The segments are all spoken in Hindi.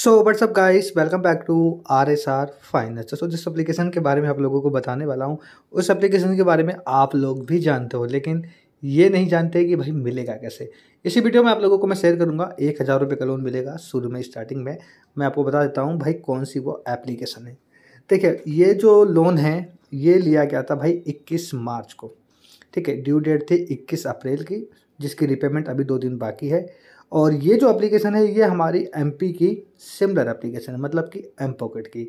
so WhatsApp guys welcome back to R S R finance so जिस एप्लीकेशन के बारे में आप लोगों को बताने वाला हूँ उस एप्लीकेशन के बारे में आप लोग भी जानते हो लेकिन ये नहीं जानते कि भाई मिलेगा कैसे इसी वीडियो में आप लोगों को मैं शेयर करूँगा एक हज़ार रुपये का लोन मिलेगा शुरू में स्टार्टिंग में मैं आपको बता देता हूँ भाई कौन सी वो एप्लीकेशन है देखिए ये जो लोन है ये लिया गया था भाई इक्कीस मार्च को ठीक है ड्यू डेट थी इक्कीस अप्रैल की जिसकी रिपेमेंट अभी दो दिन बाकी है और ये जो एप्लीकेशन है ये हमारी एम की सिमिलर एप्लीकेशन है मतलब कि एम पॉकेट की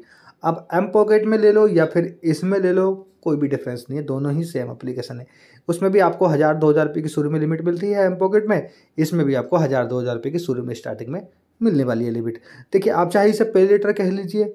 अब एम पॉकेट में ले लो या फिर इसमें ले लो कोई भी डिफरेंस नहीं है दोनों ही सेम एप्लीकेशन है उसमें भी आपको हज़ार दो हज़ार रुपये की शुरू में लिमिट मिलती है एम पॉकेट में इसमें भी आपको हज़ार दो हज़ार रुपये की शुरू में स्टार्टिंग में मिलने वाली है लिमिट देखिए आप चाहे इसे पे लेटर कह लीजिए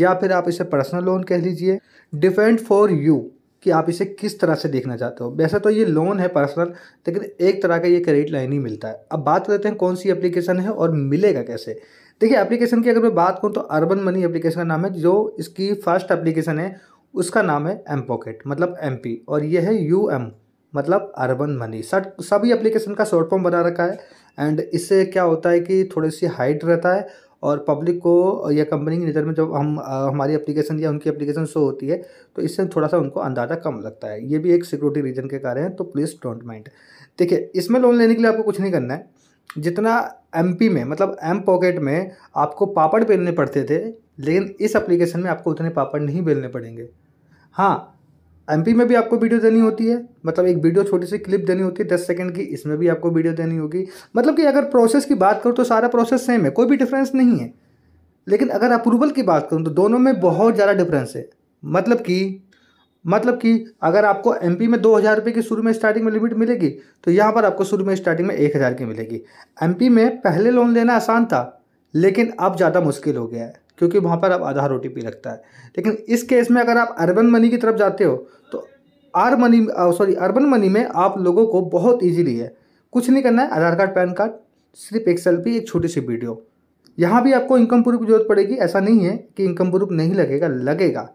या फिर आप इसे पर्सनल लोन कह लीजिए डिफेंड फॉर यू कि आप इसे किस तरह से देखना चाहते हो वैसे तो ये लोन है पर्सनल लेकिन एक तरह का ये क्रेडिट लाइन ही मिलता है अब बात करते हैं कौन सी एप्लीकेशन है और मिलेगा कैसे देखिए एप्लीकेशन की अगर मैं बात करूँ तो अर्बन मनी एप्लीकेशन का नाम है जो इसकी फर्स्ट एप्लीकेशन है उसका नाम है एम पॉकेट मतलब एम और ये है यू एम मतलब अर्बन मनी सट सभी एप्लीकेशन का शॉर्ट फॉर्म बना रखा है एंड इससे क्या होता है कि थोड़ी सी हाइट रहता है और पब्लिक को या कंपनी की नज़र में जब हम हमारी एप्लीकेशन या उनकी एप्लीकेशन शो होती है तो इससे थोड़ा सा उनको अंदाज़ा कम लगता है ये भी एक सिक्योरिटी रीजन के कारण है तो प्लीज़ डोंट माइंड देखिए इसमें लोन लेने के लिए आपको कुछ नहीं करना है जितना एम में मतलब एम पॉकेट में आपको पापड़ बेलने पड़ते थे लेकिन इस एप्लीकेशन में आपको उतने पापड़ नहीं बेलने पड़ेंगे हाँ एम में भी आपको वीडियो देनी होती है मतलब एक वीडियो छोटी सी क्लिप देनी होती है दस सेकंड की इसमें भी आपको वीडियो देनी होगी मतलब कि अगर प्रोसेस की बात करूँ तो सारा प्रोसेस सेम है कोई भी डिफरेंस नहीं है लेकिन अगर अप्रूवल की बात करूँ तो दोनों में बहुत ज़्यादा डिफरेंस है मतलब कि मतलब कि अगर आपको एम में दो हज़ार रुपये की शुरू में स्टार्टिंग में लिमिट मिलेगी तो यहाँ पर आपको शुरू में स्टार्टिंग में एक हज़ार की मिलेगी एम में पहले लोन लेना आसान था लेकिन अब ज़्यादा मुश्किल हो गया है क्योंकि वहाँ पर आप आधार ओ लगता है लेकिन इस केस में अगर आप अर्बन मनी की तरफ जाते हो तो R money sorry urban money में आप लोगों को बहुत ईजीली है कुछ नहीं करना है आधार कार्ड पैन कार्ड सिर्फ एक सेल्फी एक छोटी सी वीडियो यहाँ भी आपको इनकम प्रूफ की जरूरत पड़ेगी ऐसा नहीं है कि इनकम प्रूफ नहीं लगेगा लगेगा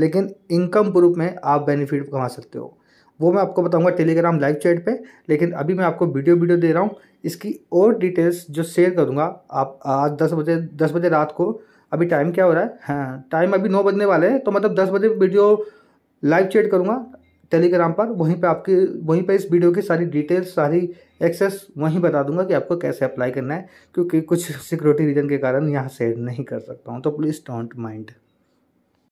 लेकिन इनकम प्रूफ में आप बेनिफिट कमा सकते हो वो मैं आपको बताऊंगा टेलीग्राम लाइव चैट पे लेकिन अभी मैं आपको वीडियो वीडियो दे रहा हूँ इसकी और डिटेल्स जो शेयर करूँगा आप आज दस बजे दस बजे रात को अभी टाइम क्या हो रहा है हाँ टाइम अभी नौ बजने वाले हैं तो मतलब दस बजे वीडियो लाइव चैट करूँगा टेलीग्राम पर वहीं पे आपकी वहीं पे इस वीडियो की सारी डिटेल्स सारी एक्सेस वहीं बता दूंगा कि आपको कैसे अप्लाई करना है क्योंकि कुछ सिक्योरिटी रीजन के कारण यहाँ शेयर नहीं कर सकता हूँ तो प्लीज़ डोंट माइंड